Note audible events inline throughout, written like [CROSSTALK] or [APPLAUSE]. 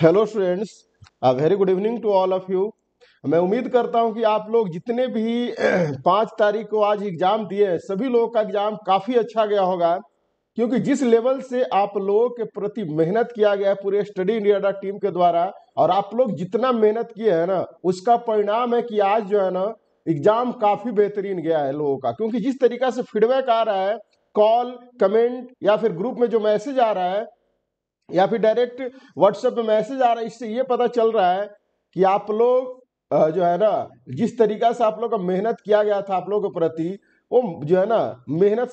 Hello friends very good evening to all of you मैं उम्मीद करता हूं कि आप लोग जितने भी [CLEARS THROAT] पाँच तारीख को आज एग्जाम दिए हैं सभी लोगों का एग्जाम काफ़ी अच्छा गया होगा क्योंकि जिस लेवल से आप लोगों के प्रति मेहनत किया गया है पूरे स्टडी इंडिया टीम के द्वारा और आप लोग जितना मेहनत किए हैं ना उसका परिणाम है कि आज जो है ना एग्जाम काफ़ी बेहतरीन गया है लोगों का क्योंकि जिस तरीका से फीडबैक आ रहा है कॉल कमेंट या फिर ग्रुप में जो मैसेज आ रहा है या फिर डायरेक्ट व्हाट्सएप पे मैसेज आ रहा है इससे ये पता चल रहा है कि आप लोग जो है ना जिस तरीका से आप लोग का मेहनत किया गया था आप लोगों के प्रति वो जो है ना मेहनत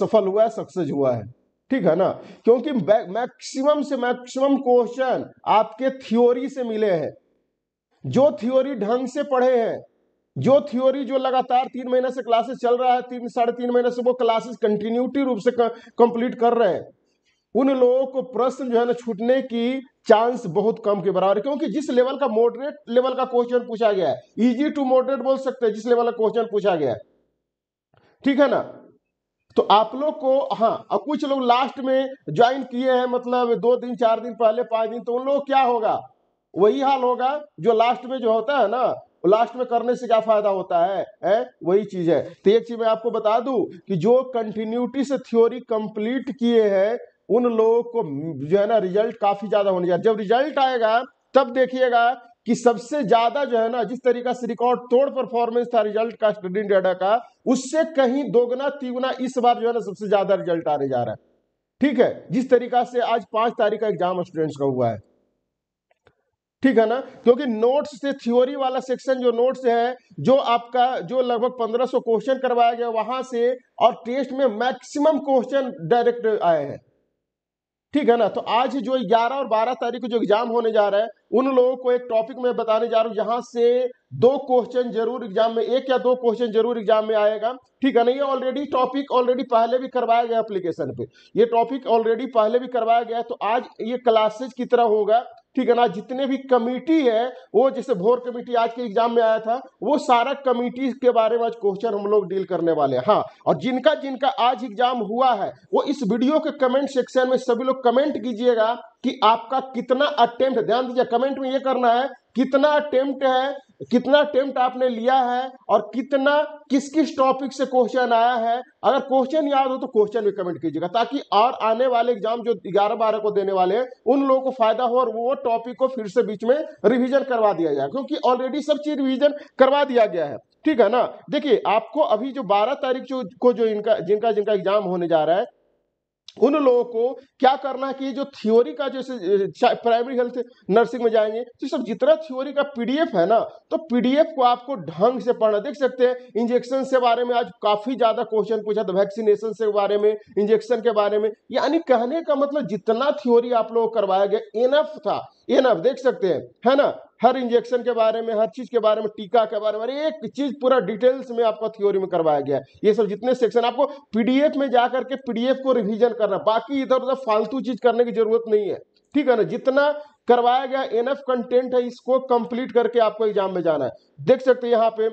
सफल हुआ है सक्सेस हुआ है ठीक है ना क्योंकि मैक्सिमम से मैक्सिमम क्वेश्चन आपके थ्योरी से मिले हैं जो थ्योरी ढंग से पढ़े हैं जो थ्योरी जो लगातार तीन महीने से क्लासेस चल रहा है तीन साढ़े तीन महीने से वो क्लासेस कंटिन्यूटी रूप से कंप्लीट कर रहे हैं उन लोगों को प्रश्न जो है ना छूटने की चांस बहुत कम के बराबर क्योंकि जिस लेवल का मॉडरेट लेवल का क्वेश्चन पूछा गया है इजी टू मॉडरेट बोल सकते हैं जिस लेवल का क्वेश्चन पूछा गया है ठीक है ना तो आप लोग को हाँ अब कुछ लोग लास्ट में ज्वाइन किए हैं मतलब दो दिन चार दिन पहले पांच दिन तो उन लोग क्या होगा वही हाल होगा जो लास्ट में जो होता है ना लास्ट में करने से क्या फायदा होता है, है? वही चीज है तो एक चीज मैं आपको बता दूं कि जो कंटिन्यूटी से थ्योरी कंप्लीट किए हैं उन लोगों को जो है ना रिजल्ट काफी ज्यादा होने जा जब रिजल्ट आएगा तब देखिएगा कि सबसे ज्यादा जो है ना जिस तरीका से रिकॉर्ड तोड़ परफॉर्मेंस था रिजल्ट का स्टडी डाटा का उससे कहीं दोगुना तीगुना इस बार जो है ना सबसे ज्यादा रिजल्ट आने जा रहा है ठीक है जिस तरीका से आज पांच तारीख का एग्जाम स्टूडेंट्स का हुआ है ठीक है ना क्योंकि नोट्स से थ्योरी वाला सेक्शन जो नोट्स है जो आपका जो लगभग 1500 क्वेश्चन करवाया गया वहां से और टेस्ट में मैक्सिमम क्वेश्चन डायरेक्ट आए हैं ठीक है ना तो आज जो 11 और 12 तारीख को जो एग्जाम होने जा रहा है उन लोगों को एक टॉपिक में बताने जा रहा हूं यहां से दो क्वेश्चन जरूर एग्जाम में एक या दो क्वेश्चन जरूर एग्जाम में आएगा ठीक है ना ये ऑलरेडी टॉपिक ऑलरेडी पहले भी करवाया गया एप्लीकेशन पे ये टॉपिक ऑलरेडी पहले भी करवाया गया तो आज ये क्लासेज की तरह होगा ठीक है ना जितने भी कमेटी है वो जैसे भोर कमेटी आज के एग्जाम में आया था वो सारा कमेटी के बारे में आज क्वेश्चन हम लोग डील करने वाले हैं हाँ और जिनका जिनका आज एग्जाम हुआ है वो इस वीडियो के कमेंट सेक्शन में सभी लोग कमेंट कीजिएगा कि आपका कितना अटेम्प्ट ध्यान दीजिए कमेंट में ये करना है कितना अटेम्प्ट है कितना अटेम्प्ट आपने लिया है और कितना किस किस टॉपिक से क्वेश्चन आया है अगर क्वेश्चन याद हो तो क्वेश्चन भी कमेंट कीजिएगा ताकि और आने वाले एग्जाम जो ग्यारह बारह को देने वाले हैं उन लोगों को फायदा हो और वो टॉपिक को फिर से बीच में रिविजन करवा दिया जाए क्योंकि ऑलरेडी सब चीज रिविजन करवा दिया गया है ठीक है ना देखिए आपको अभी जो बारह तारीख को जो इनका जिनका जिनका एग्जाम होने जा रहा है उन लोगों को क्या करना कि जो थ्योरी का जैसे प्राइमरी हेल्थ नर्सिंग में जाएंगे तो सब जितना थ्योरी का पीडीएफ है ना तो पीडीएफ को आपको ढंग से पढ़ना देख सकते हैं इंजेक्शन से बारे में आज काफी ज्यादा क्वेश्चन पूछा था तो वैक्सीनेशन से बारे में इंजेक्शन के बारे में यानी कहने का मतलब जितना थ्योरी आप लोगों को करवाया गया एनफ था एनफ देख सकते हैं है ना हर इंजेक्शन के बारे में हर चीज के बारे में टीका के बारे में एक चीज पूरा डिटेल्स में आपका थ्योरी में करवाया गया है ये सब जितने सेक्शन आपको पीडीएफ में जा करके पीडीएफ को रिविजन करना बाकी इधर उधर फालतू चीज करने की जरूरत नहीं है ठीक है ना जितना करवाया गया एनएफ कंटेंट है इसको कंप्लीट करके आपको एग्जाम में जाना है देख सकते हैं यहाँ पे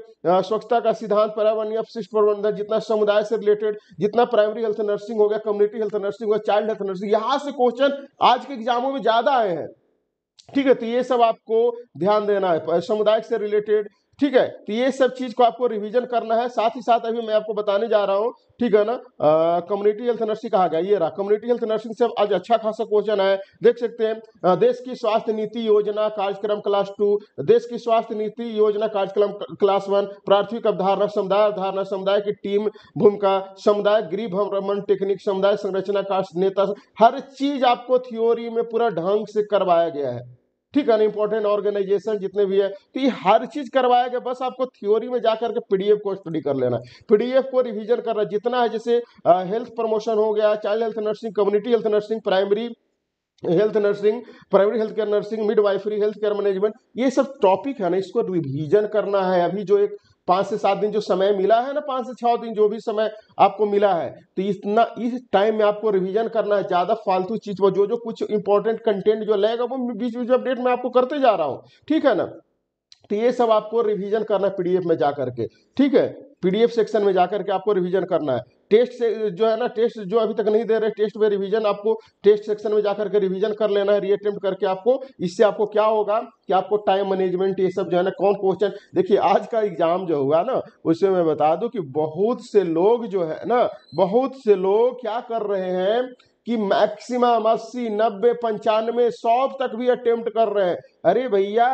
स्वच्छता का सिद्धांत पर्यावरणीय अपशिष्ट प्रबंधन जितना समुदाय से रिलेटेड जितना प्राइमरी हेल्थ नर्सिंग हो गया कम्युनिटी हेल्थ नर्सिंग हो गया चाइल्ड हेल्थ नर्सिंग यहाँ से क्वेश्चन आज के एग्जामों में ज्यादा आए हैं ठीक है तो ये सब आपको ध्यान देना है समुदाय से रिलेटेड ठीक है तो ये सब चीज को आपको रिवीजन करना है साथ ही साथ अभी मैं आपको बताने जा रहा हूँ ठीक है ना कम्युनिटी हेल्थ नर्सिंग कहा गया ये रहा कम्युनिटी हेल्थ नर्सिंग से आज अच्छा खासा क्वेश्चन है देख सकते हैं आ, देश की स्वास्थ्य नीति योजना कार्यक्रम क्लास टू देश की स्वास्थ्य नीति योजना कार्यक्रम क्लास वन प्राथमिक अवधारणा समुदाय अवधारणा समुदाय की टीम भूमिका समुदाय गृह भ्रमण टेक्निक समुदाय संरचना का नेता हर चीज आपको थ्योरी में पूरा ढंग से करवाया गया है ठीक है इंपॉर्टेंट ऑर्गेनाइजेशन जितने भी है तो ये हर चीज करवाया गया बस आपको थ्योरी में जाकर के पीडीएफ को स्टडी कर लेना है पीडीएफ को रिविजन करना जितना है जैसे हेल्थ प्रमोशन हो गया child health nursing community health nursing primary health nursing primary health care nursing midwifery health care management ये सब टॉपिक है ना इसको रिविजन करना है अभी जो एक पांच से सात दिन जो समय मिला है ना पांच से छः दिन जो भी समय आपको मिला है तो इतना इस टाइम में आपको रिवीजन करना है ज़्यादा फालतू चीज़ वो जो जो कुछ इंपॉर्टेंट कंटेंट जो लगेगा वो बीच बीच अपडेट में आपको करते जा रहा हूँ ठीक है ना तो ये सब आपको रिवीजन करना है पीडीएफ में जा करके ठीक है पीडीएफ सेक्शन में जाकर के आपको रिवीजन करना है टेस्ट से जो है ना टेस्ट जो अभी तक नहीं दे रहे टेस्ट में रिवीजन आपको टेस्ट सेक्शन में जाकर के रिवीजन कर लेना है रीअटेम्प्ट करके आपको इससे आपको क्या होगा कि आपको टाइम मैनेजमेंट ये सब जो है ना कौन क्वेश्चन देखिए आज का एग्जाम जो हुआ ना उसमें मैं बता दूं कि बहुत से लोग जो है ना बहुत से लोग क्या कर रहे हैं कि मैक्सिमम अस्सी नब्बे पंचानवे सौ तक भी अटेम्प्ट कर रहे हैं अरे भैया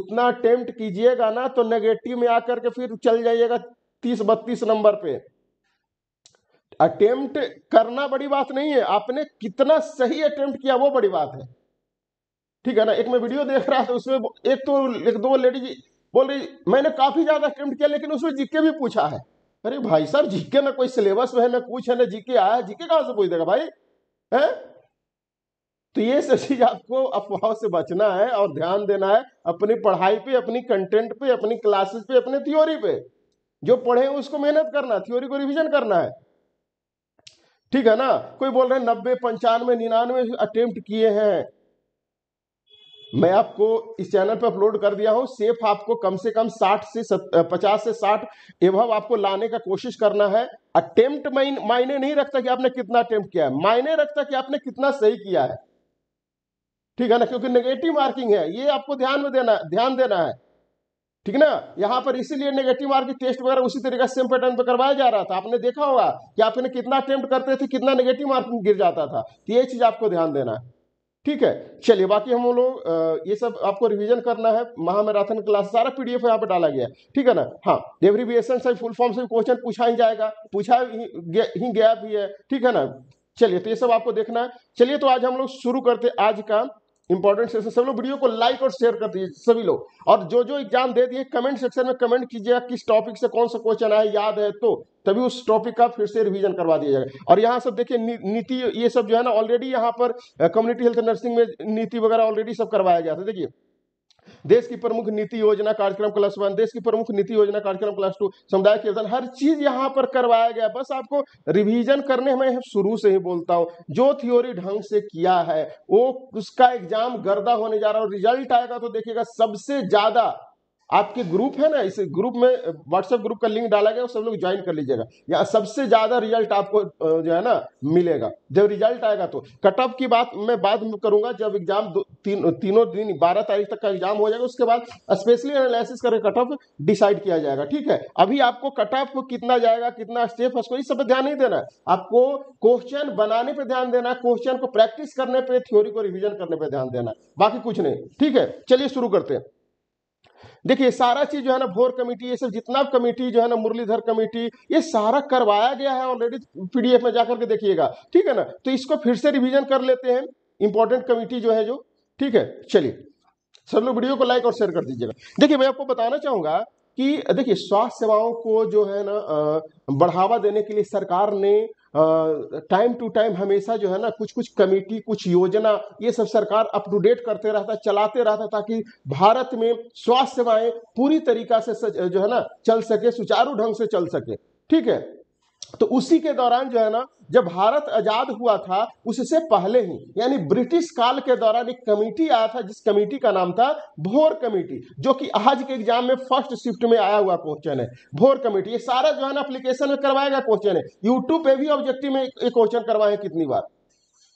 उतना अटेम्प्ट कीजिएगा ना तो नेगेटिव में आकर के फिर चल जाइएगा तीस बत्तीस नंबर पे अटेम्प्ट करना बड़ी बात नहीं है आपने कितना सही अटेम्प्ट किया वो बड़ी बात है ठीक है ना एक मैं वीडियो देख रहा था उसमें एक तो एक दो लेडी बोल रही मैंने काफी ज्यादा अटेम्प्ट किया लेकिन उसमें जीके भी पूछा है अरे भाई साहब जीके में कोई सिलेबस में है ना कुछ है ना जीके आया है जीके कहां से पूछ देगा भाई है तो ये सब चीज आपको अफवाह से बचना है और ध्यान देना है अपनी पढ़ाई पे अपनी कंटेंट पे अपनी क्लासेस पे अपनी थ्योरी पे जो पढ़े उसको मेहनत करना थ्योरी को रिविजन करना है ठीक है ना कोई बोल रहे हैं नब्बे पंचानवे निन्यानवे अटेम्प्ट किए हैं मैं आपको इस चैनल पर अपलोड कर दिया हूं सेफ आपको कम से कम साठ से सत, पचास से साठ एवं आपको लाने का कोशिश करना है अटेम्प्ट मायने नहीं रखता कि आपने कितना अटेम्प्ट किया है मायने रखता कि आपने कितना सही किया है ठीक है ना क्योंकि नेगेटिव मार्किंग है ये आपको ध्यान में देना ध्यान देना है ठीक ना यहाँ पर इसीलिए नेगेटिव मार्क की टेस्ट वगैरह उसी तरीके से सेम पैटर्न पर करवाया जा रहा था आपने देखा होगा कि आपने कितना अटेम्प्ट करते थे कितना नेगेटिव मार्क गिर जाता था तो ये चीज आपको ध्यान देना है ठीक है चलिए बाकी हम लोग ये सब आपको रिवीजन करना है महामैराथन क्लास सारा पीडीएफ यहाँ पर डाला गया है ठीक है ना हाँ डेवरीविएशन से फुल फॉर्म से क्वेश्चन पूछा ही जाएगा पूछा ही ही गया भी है ठीक है ना चलिए तो ये सब आपको देखना है चलिए तो आज हम लोग शुरू करते आज का इंपॉर्टेंट सेशन सब लोग वीडियो को लाइक और शेयर कर दीजिए सभी लोग और जो जो एग्जाम दे दिए कमेंट सेक्शन में कमेंट कीजिएगा किस टॉपिक से कौन सा क्वेश्चन आया याद है तो तभी उस टॉपिक का फिर से रिवीजन करवा दिया जाएगा और यहाँ सब देखिए नीति ये सब जो है ना ऑलरेडी यहाँ पर कम्युनिटी हेल्थ नर्सिंग में नीति वगैरह ऑलरेडी सब करवाया गया था देखिए देश की प्रमुख नीति योजना कार्यक्रम क्लास वन देश की प्रमुख नीति योजना कार्यक्रम क्लास टू समुदाय कीर्तन हर चीज यहाँ पर करवाया गया बस आपको रिविजन करने में शुरू से ही बोलता हूँ जो थ्योरी ढंग से किया है वो उसका एग्जाम गर्दा होने जा रहा है और रिजल्ट आएगा तो देखिएगा सबसे ज्यादा आपके ग्रुप है ना इस ग्रुप में व्हाट्सएप ग्रुप का लिंक डाला गया सब लोग ज्वाइन कर लीजिएगा या सबसे ज्यादा रिजल्ट आपको जो है ना मिलेगा जब रिजल्ट आएगा तो कट ऑफ की बात मैं बात करूंगा जब एग्जाम तीन, तीनों दिन बारह तारीख तक का एग्जाम हो जाएगा उसके बाद स्पेशली एनालिसिस करके कट ऑफ डिसाइड किया जाएगा ठीक है अभी आपको कट ऑफ कितना जाएगा कितना स्टेप इस सब पर ध्यान नहीं देना आपको क्वेश्चन बनाने पर ध्यान देना क्वेश्चन को प्रैक्टिस करने पर थ्योरी को रिविजन करने पर ध्यान देना बाकी कुछ नहीं ठीक है चलिए शुरू करते हैं देखिए सारा चीज जो है ना भोर कमेटी ये सब जितना कमेटी जो है ना मुरलीधर कमेटी ये सारा करवाया गया है ऑलरेडी पीडीएफ में जाकर के देखिएगा ठीक है ना तो इसको फिर से रिविजन कर लेते हैं इंपॉर्टेंट कमेटी जो है जो ठीक है चलिए सब लोग वीडियो को लाइक और शेयर कर दीजिएगा देखिए मैं आपको बताना चाहूंगा कि देखिए स्वास्थ्य सेवाओं को जो है ना बढ़ावा देने के लिए सरकार ने टाइम टू टाइम हमेशा जो है ना कुछ कुछ कमेटी कुछ योजना ये सब सरकार अप टू डेट करते रहता चलाते रहता ताकि भारत में स्वास्थ्य सेवाएं पूरी तरीका से जो है ना चल सके सुचारू ढंग से चल सके ठीक है तो उसी के दौरान जो है ना जब भारत आजाद हुआ था उससे पहले ही यानी ब्रिटिश काल के दौरान एक कमेटी आया था जिस कमेटी का नाम था भोर कमेटी जो कि आज के एग्जाम में फर्स्ट शिफ्ट में आया हुआ क्वेश्चन है भोर कमेटी ये सारा जो है ना अप्लीकेशन में करवाएगा क्वेश्चन है यूट्यूब पे भी ऑब्जेक्टिव में क्वेश्चन करवाए कितनी बार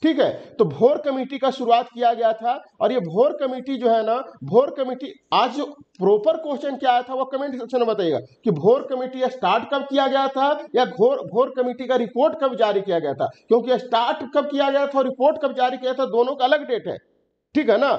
ठीक है तो भोर कमेटी का शुरुआत किया गया था और ये भोर कमेटी जो है ना भोर कमेटी आज जो प्रॉपर क्वेश्चन क्या आया था वो कमेंट सेक्शन में बताइएगा कि भोर कमेटी स्टार्ट कब किया गया था या भोर भोर कमेटी का रिपोर्ट कब जारी किया गया था क्योंकि स्टार्ट कब किया गया था और रिपोर्ट कब जारी किया था दोनों का अलग डेट है ठीक है ना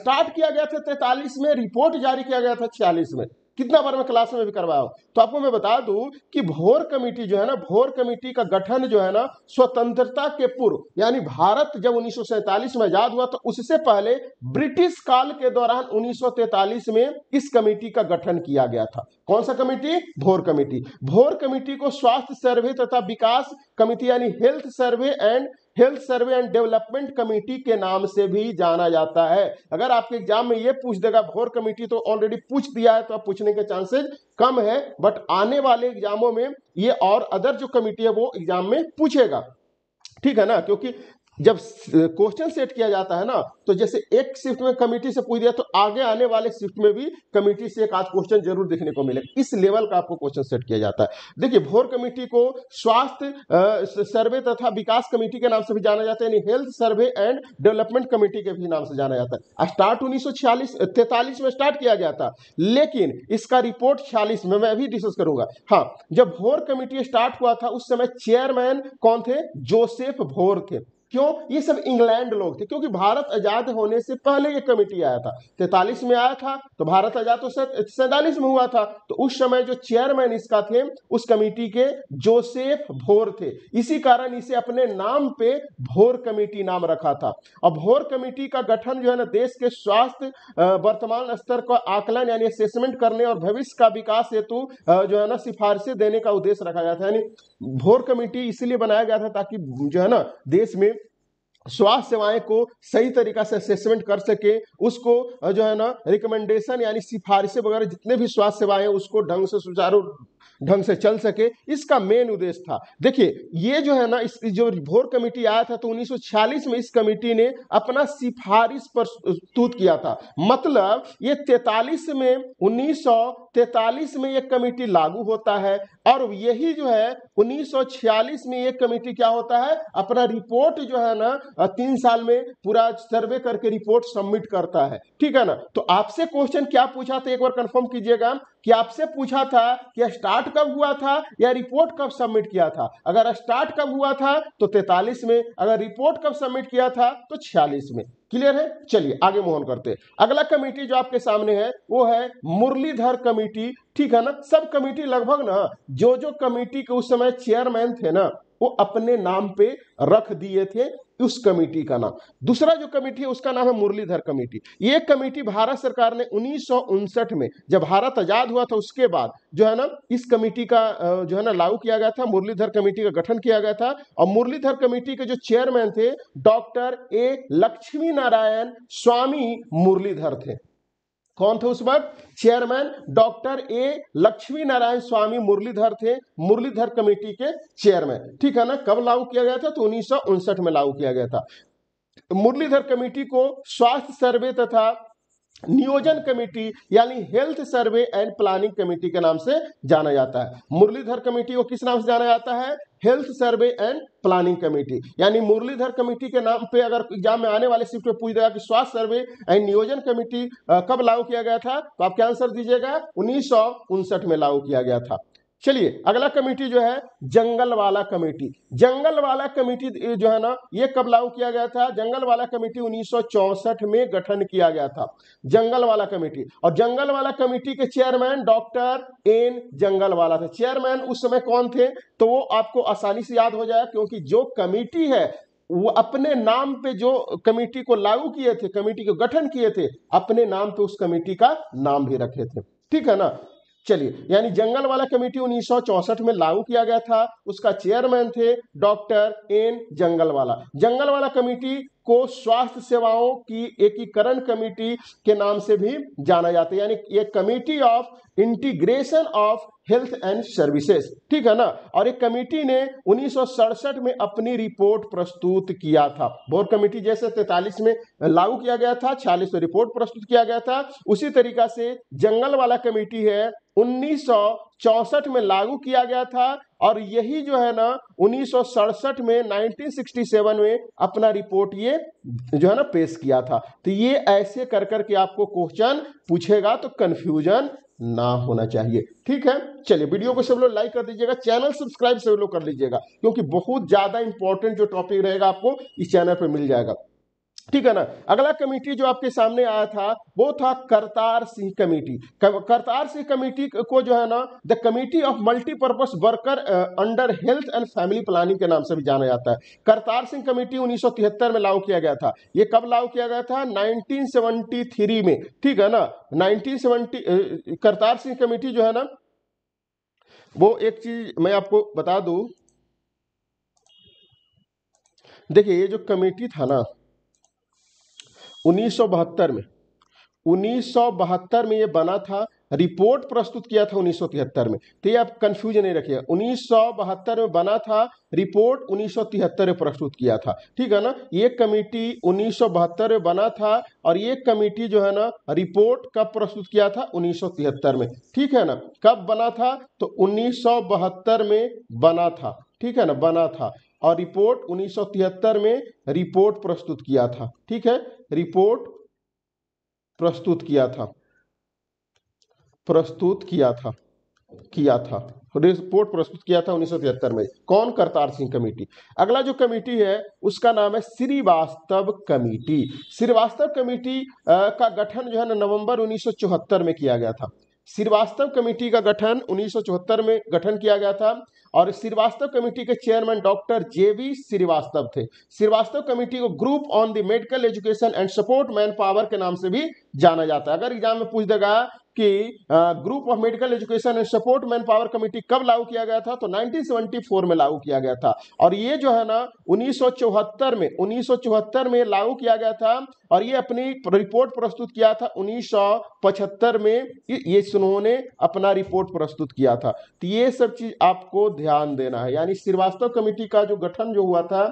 स्टार्ट किया गया था तैतालीस में रिपोर्ट जारी किया गया था छियालीस में कितना बार मैं क्लास में भी करवाया हूँ तो आपको मैं बता दूं कि भोर कमेटी जो है ना भोर कमेटी का गठन जो है ना स्वतंत्रता के पूर्व यानी भारत जब उन्नीस में आजाद हुआ तो उससे पहले ब्रिटिश काल के दौरान उन्नीस में इस कमेटी का गठन किया गया था कौन सा कमेटी भोर कमेटी भोर कमेटी को स्वास्थ्य सर्वे तथा विकास कमेटी यानी health survey and health survey and development committee के नाम से भी जाना जाता है अगर आपके एग्जाम में ये पूछ देगा भोर कमेटी तो ऑलरेडी पूछ दिया है तो आप पूछने के चांसेज कम है बट आने वाले एग्जामों में ये और अदर जो कमेटी है वो एग्जाम में पूछेगा ठीक है ना क्योंकि जब क्वेश्चन सेट किया जाता है ना तो जैसे एक शिफ्ट में कमिटी से पूछ दिया तो आगे आने वाले शिफ्ट में भी कमिटी से एक आध क्वेश्चन जरूर देखने को मिलेगा इस लेवल का आपको क्वेश्चन सेट किया जाता है देखिए भोर कमेटी को स्वास्थ्य सर्वे तथा विकास कमेटी के नाम से भी जाना जाता है यानी health survey and development committee के भी नाम से जाना जाता है स्टार्ट उन्नीस सौ में स्टार्ट किया गया था लेकिन इसका रिपोर्ट छियालीस में मैं अभी डिस्कस करूंगा हाँ जब भोर कमिटी स्टार्ट हुआ था उस समय चेयरमैन कौन थे जोसेफ भोर थे क्यों ये सब इंग्लैंड लोग थे क्योंकि भारत आजाद होने से पहले ये कमेटी आया था तैतालीस में आया था तो भारत आजाद तो सैतालीस में हुआ था तो उस समय जो चेयरमैन इसका थे उस कमेटी के जोसेफ भोर थे इसी कारण इसे अपने नाम पे भोर कमेटी नाम रखा था और भोर कमेटी का गठन जो है ना देश के स्वास्थ्य वर्तमान स्तर का आकलन यानी असेसमेंट करने और भविष्य का विकास हेतु जो है ना सिफारिशें देने का उद्देश्य रखा गया था यानी भोर कमेटी इसलिए बनाया गया था ताकि जो है ना देश में स्वास्थ्य सेवाएं को सही तरीका से असेसमेंट कर सके उसको जो है ना रिकमेंडेशन यानी सिफारिशें वगैरह जितने भी स्वास्थ्य सेवाएं उसको ढंग से सुचारू ढंग से चल सके इसका मेन उद्देश्य था देखिए ये जो है ना इस जो भोर कमेटी आया था तो 1946 में इस कमेटी ने अपना सिफारिश प्रस्तुत किया था मतलब ये 43 में 1943 में एक कमेटी लागू होता है और यही जो है 1946 में ये कमेटी क्या होता है अपना रिपोर्ट जो है ना तीन साल में पूरा सर्वे करके रिपोर्ट सबमिट करता है ठीक है ना तो आपसे क्वेश्चन क्या पूछा था एक बार कंफर्म कीजिएगा कि आपसे पूछा था कि स्टार्ट कब हुआ था या रिपोर्ट कब सबमिट किया था अगर स्टार्ट कब हुआ था तो तैतालीस में अगर रिपोर्ट कब सबमिट किया था तो छियालीस में क्लियर है चलिए आगे मोहन करते अगला कमेटी जो आपके सामने है वो है मुरलीधर कमेटी ठीक है ना सब कमेटी लगभग ना जो जो कमेटी के उस समय चेयरमैन थे ना वो अपने नाम पे रख दिए थे उस कमेटी का नाम दूसरा जो कमेटी है उसका नाम है मुरलीधर कमेटी ये कमेटी भारत सरकार ने उन्नीस में जब भारत आजाद हुआ था उसके बाद जो है ना इस कमेटी का जो है ना लागू किया गया था मुरलीधर कमेटी का गठन किया गया था और मुरलीधर कमेटी के जो चेयरमैन थे डॉक्टर ए लक्ष्मी नारायण स्वामी मुरलीधर थे कौन थे उस वक्त chairman doctor A Lakshmi Narayan Swami Muralidhar थे मुरलीधर कमेटी के चेयरमैन ठीक है ना कब लागू किया गया था तो उन्नीस में लागू किया गया था मुरलीधर कमेटी को स्वास्थ्य सर्वे तथा नियोजन कमेटी यानी health survey and planning committee के नाम से जाना जाता है मुरलीधर कमेटी को किस नाम से जाना जाता है health survey and planning committee यानी मुरलीधर कमेटी के नाम पे अगर एग्जाम में आने वाले शिफ्ट में पूछ देगा कि स्वास्थ्य सर्वे एंड नियोजन कमेटी कब लागू किया गया था तो आप क्या आंसर दीजिएगा उन्नीस में लागू किया गया था चलिए अगला कमेटी जो है जंगल वाला कमेटी जंगल वाला कमेटी जो है ना ये कब लागू किया गया था जंगल वाला कमेटी 1964 में गठन किया गया था जंगल वाला कमेटी और जंगल वाला कमेटी के चेयरमैन डॉक्टर एन जंगल वाला था चेयरमैन उस समय कौन थे तो वो आपको आसानी से याद हो जाए क्योंकि जो कमेटी है वो अपने नाम पे जो कमेटी को लागू किए थे कमेटी को गठन किए थे अपने नाम पे उस कमेटी का नाम भी रखे थे ठीक है ना चलिए यानी जंगल वाला कमेटी उन्नीस में लागू किया गया था उसका चेयरमैन थे डॉक्टर एन जंगलवाला वाला कमेटी को स्वास्थ्य सेवाओं की एकीकरण कमेटी के नाम से भी जाना जाता है यानी ये committee of integration of health and services ठीक है ना और एक कमेटी ने उन्नीस में अपनी रिपोर्ट प्रस्तुत किया था बोर कमेटी जैसे तैतालीस में लागू किया गया था छियालीस में रिपोर्ट प्रस्तुत किया गया था उसी तरीका से जंगल वाला कमेटी है 1964 में लागू किया गया था और यही जो है ना उन्नीस में 1967 में अपना रिपोर्ट ये जो है ना पेश किया था तो ये ऐसे कर कर के आपको क्वेश्चन पूछेगा तो कंफ्यूजन ना होना चाहिए ठीक है चलिए वीडियो को सब लोग लाइक कर दीजिएगा चैनल सब्सक्राइब सब लोग कर लीजिएगा क्योंकि बहुत ज्यादा इंपॉर्टेंट जो टॉपिक रहेगा आपको इस चैनल पर मिल जाएगा ठीक है ना अगला कमेटी जो आपके सामने आया था वो था करतार सिंह कमेटी करतार सिंह कमेटी को जो है ना the committee of multipurpose worker under health and family planning के नाम से भी जाना जाता है करतार सिंह कमेटी 1973 में लागू किया गया था ये कब लागू किया गया था 1973 में ठीक है ना 1970 करतार सिंह कमेटी जो है ना वो एक चीज मैं आपको बता दू देखिये ये जो कमेटी था ना 1972 में 1972 में ये बना था रिपोर्ट प्रस्तुत किया था 1973 में तो ये आप कंफ्यूजन नहीं रखिएगा 1972 में बना था रिपोर्ट 1973 में प्रस्तुत किया था ठीक है ना ये कमेटी 1972 में बना था और ये कमेटी जो है ना रिपोर्ट कब प्रस्तुत किया था 1973 में ठीक है ना कब बना था तो 1972 में बना था ठीक है ना बना था और रिपोर्ट 1973 में रिपोर्ट प्रस्तुत किया था ठीक है रिपोर्ट प्रस्तुत किया था प्रस्तुत किया था किया था रिपोर्ट प्रस्तुत किया था उन्नीस में कौन करतार सिंह कमेटी अगला जो कमेटी है उसका नाम है श्रीवास्तव कमेटी श्रीवास्तव कमेटी का गठन जो है ना नवंबर 1974 में किया गया था श्रीवास्तव कमेटी का गठन उन्नीस में गठन किया गया था और श्रीवास्तव कमेटी के chairman doctor J V Srivastava थे श्रीवास्तव कमेटी को group on the medical education and support manpower के नाम से भी जाना जाता है अगर एग्जाम में पूछ देगा कि group of medical education and support manpower committee कब लागू किया गया था तो 1974 में लागू किया गया था और ये जो है ना 1974 में 1974 में लागू किया गया था और ये अपनी रिपोर्ट प्रस्तुत किया था 1975 में ये उन्होंने अपना रिपोर्ट प्रस्तुत किया था तो ये सब चीज आपको ध्यान देना है यानी श्रीवास्तव कमेटी का जो गठन जो हुआ था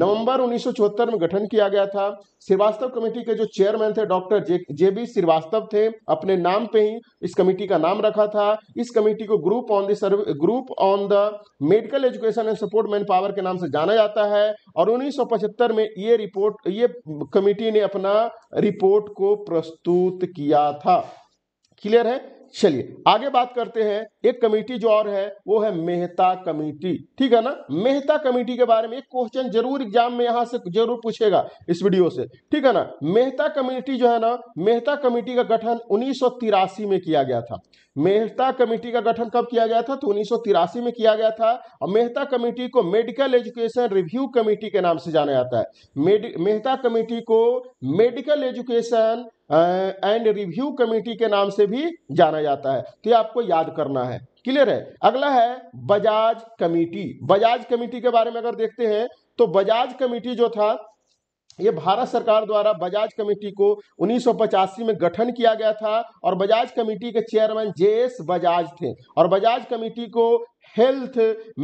नवंबर 1974 में गठन किया गया था श्रीवास्तव कमेटी के जो चेयरमैन थे doctor J, J B Srivastava थे अपने नाम पे ही इस कमेटी का नाम रखा था इस कमेटी को ग्रुप ऑन दर्व group on the medical education and support manpower के नाम से जाना जाता है और 1975 में ये रिपोर्ट ये कमेटी ने अपना रिपोर्ट को प्रस्तुत किया था क्लियर है चलिए आगे बात करते हैं एक कमेटी जो और है वो है मेहता कमेटी ठीक है ना मेहता कमेटी के बारे में एक क्वेश्चन जरूर एग्जाम में यहां से जरूर पूछेगा इस वीडियो से ठीक है ना मेहता कमेटी जो है ना मेहता कमेटी का गठन उन्नीस में किया गया था मेहता कमेटी का गठन कब किया गया था तो उन्नीस में किया गया था और मेहता कमेटी को मेडिकल एजुकेशन रिव्यू कमेटी के नाम से जाना जाता है मेहता कमेटी को medical education and review committee के नाम से भी जाना जाता है तो ये आपको याद करना है क्लियर है अगला है बजाज कमेटी बजाज कमेटी के बारे में अगर देखते हैं तो बजाज कमेटी जो था ये भारत सरकार द्वारा बजाज कमेटी को उन्नीस में गठन किया गया था और बजाज कमेटी के चेयरमैन जे एस बजाज थे और बजाज कमेटी को health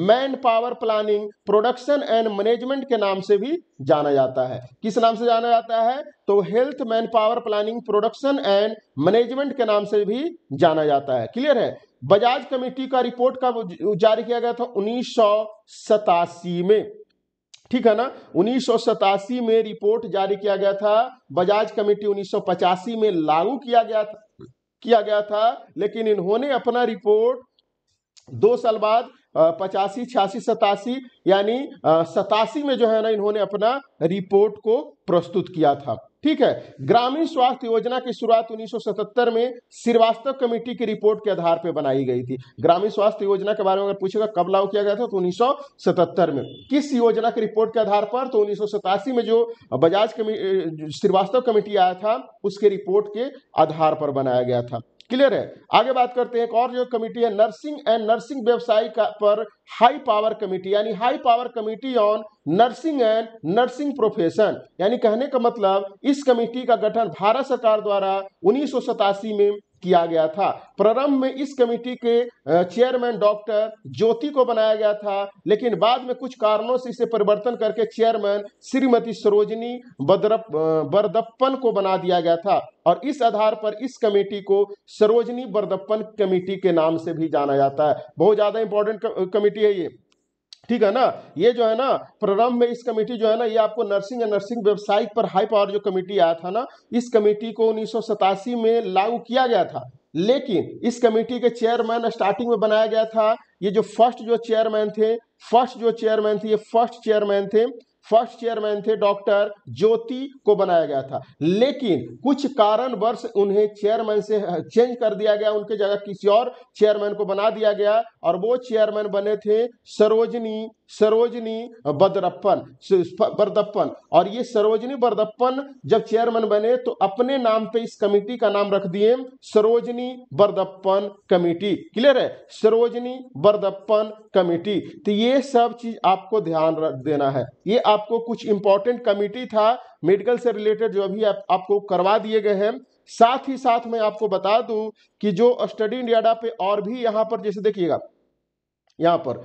manpower planning production and management के नाम से भी जाना जाता है किस नाम से जाना जाता है तो health manpower planning production and management के नाम से भी जाना जाता है क्लियर है बजाज कमेटी का रिपोर्ट कब जारी किया गया था उन्नीस में ठीक है ना उन्नीस में रिपोर्ट जारी किया गया था बजाज कमेटी उन्नीस में लागू किया गया था किया गया था लेकिन इन्होंने अपना रिपोर्ट दो साल बाद पचासी छियासी सतासी यानी सतासी में जो है ना इन्होंने अपना रिपोर्ट को प्रस्तुत किया था ठीक है ग्रामीण स्वास्थ्य योजना की शुरुआत 1977 में श्रीवास्तव कमेटी की रिपोर्ट के आधार पर बनाई गई थी ग्रामीण स्वास्थ्य योजना के बारे में अगर पूछेगा कब लागू किया गया था तो 1977 में किस योजना की रिपोर्ट के आधार पर तो उन्नीस में जो बजाज कमेटी श्रीवास्तव कमेटी आया था उसके रिपोर्ट के आधार पर बनाया गया था क्लियर है आगे बात करते हैं एक और जो कमेटी है नर्सिंग एंड नर्सिंग व्यवसाय पर हाई पावर कमेटी यानी high power committee on nursing and nursing profession यानी कहने का मतलब इस कमेटी का गठन भारत सरकार द्वारा उन्नीस में किया गया था प्रारंभ में इस कमेटी के चेयरमैन डॉक्टर ज्योति को बनाया गया था लेकिन बाद में कुछ कारणों से इसे परिवर्तन करके चेयरमैन श्रीमती सरोजनी बदरप बरदप्पन को बना दिया गया था और इस आधार पर इस कमेटी को सरोजनी बरदप्पन कमेटी के नाम से भी जाना जाता है बहुत ज्यादा इंपॉर्टेंट कमेटी है ये ठीक है ना ये जो है ना प्रारंभ में इस कमेटी जो है ना ये आपको नर्सिंग एंड नर्सिंग व्यवसायिक पर हाई पावर जो कमेटी आया था ना इस कमेटी को उन्नीस में लागू किया गया था लेकिन इस कमेटी के चेयरमैन स्टार्टिंग में बनाया गया था ये जो फर्स्ट जो चेयरमैन थे फर्स्ट जो चेयरमैन थे ये फर्स्ट चेयरमैन थे फर्स्ट चेयरमैन थे डॉक्टर ज्योति को बनाया गया था लेकिन कुछ कारणवश उन्हें चेयरमैन से चेंज कर दिया गया उनके जगह किसी और चेयरमैन को बना दिया गया और वो चेयरमैन बने थे सरोजनी सरोजनी बदरप्पन बरदप्पन और ये सरोजनी बरदप्पन जब चेयरमैन बने तो अपने नाम पे इस कमेटी का नाम रख दिए सरोजनी बरदप्पन कमेटी क्लियर है सरोजनी बरदप्पन कमेटी तो ये सब चीज आपको ध्यान देना है ये आप आपको कुछ इंपॉर्टेंट कमिटी था मेडिकल से रिलेटेड जो अभी आप, आपको करवा दिए गए हैं साथ ही साथ मैं आपको बता दूं कि जो स्टडी इंडिया पे और भी यहाँ पर जैसे देखिएगा यहाँ पर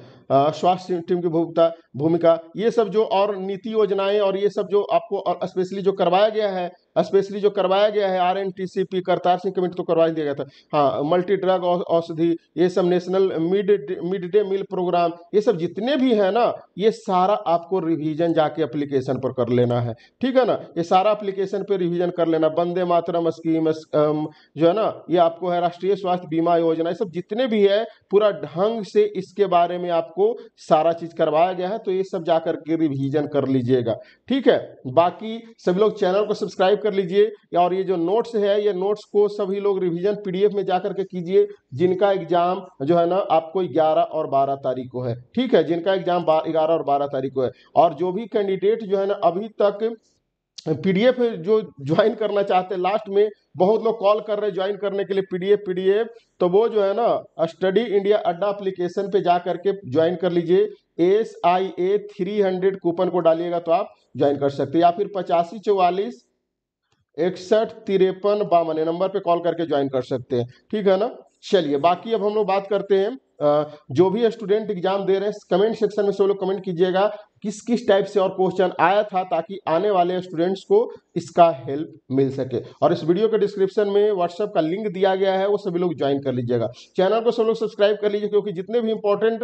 स्वास्थ्य टीम की भूमिका भूमिका ये सब जो और नीति योजनाएं और ये सब जो आपको स्पेशली जो करवाया गया है स्पेशली जो करवाया गया है R N T C P Kartar Singh committee तो करवा दिया गया था हाँ मल्टी ड्रग औषधि ये सब national mid midday meal programme ये सब जितने भी हैं ना ये सारा आपको रिवीजन जाके एप्लीकेशन पर कर लेना है ठीक है ना ये सारा एप्लीकेशन पर रिवीजन कर लेना वंदे मातरम स्कीम um, जो है ना ये आपको है राष्ट्रीय स्वास्थ्य बीमा योजना ये सब जितने भी है पूरा ढंग से इसके बारे में आपको सारा चीज करवाया गया है तो ये सब जाकर के रिविजन कर लीजिएगा ठीक है बाकी सभी लोग चैनल को सब्सक्राइब कर लीजिए और ये जो नोट्स है ये नोट्स को सभी लोग रिवीजन पीडीएफ में जाकर के कीजिए जिनका एग्जाम जो है ना आपको 11 और 12 तारीख को है ठीक है जिनका एग्जाम 11 और 12 तारीख को है और जो भी कैंडिडेट जो है ना अभी तक पीडीएफ जो ज्वाइन करना चाहते हैं लास्ट में बहुत लोग कॉल कर रहे हैं ज्वाइन करने के लिए पीडीएफ पीडीएफ तो वो जो है ना स्टडी इंडिया अड्डा एप्लीकेशन पे जा करके ज्वाइन कर लीजिए S I A three hundred coupon को डालिएगा तो आप ज्वाइन कर सकते हैं या फिर पचासी चौवालीस इकसठ तिरपन बावन नंबर पे कॉल करके ज्वाइन कर सकते हैं ठीक है ना चलिए बाकी अब हम लोग बात करते हैं जो भी स्टूडेंट एग्जाम दे रहे हैं कमेंट सेक्शन में सो लोग कमेंट कीजिएगा किस किस टाइप से और क्वेश्चन आया था ताकि आने वाले स्टूडेंट्स को इसका हेल्प मिल सके और इस वीडियो के डिस्क्रिप्शन में व्हाट्सएप का लिंक दिया गया है वो सभी लोग ज्वाइन कर लीजिएगा चैनल को सब लोग सब्सक्राइब कर लीजिए क्योंकि जितने भी इंपॉर्टेंट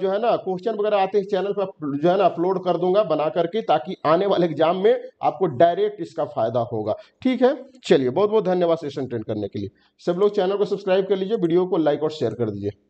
जो है ना क्वेश्चन वगैरह आते हैं चैनल पर जो है ना अपलोड कर दूंगा बना करके ताकि आने वाले एग्जाम में आपको डायरेक्ट इसका फायदा होगा ठीक है चलिए बहुत बहुत धन्यवाद सेशन ट्रेंड करने के लिए सब लोग चैनल को सब्सक्राइब कर लीजिए वीडियो को लाइक और शेयर कर दीजिए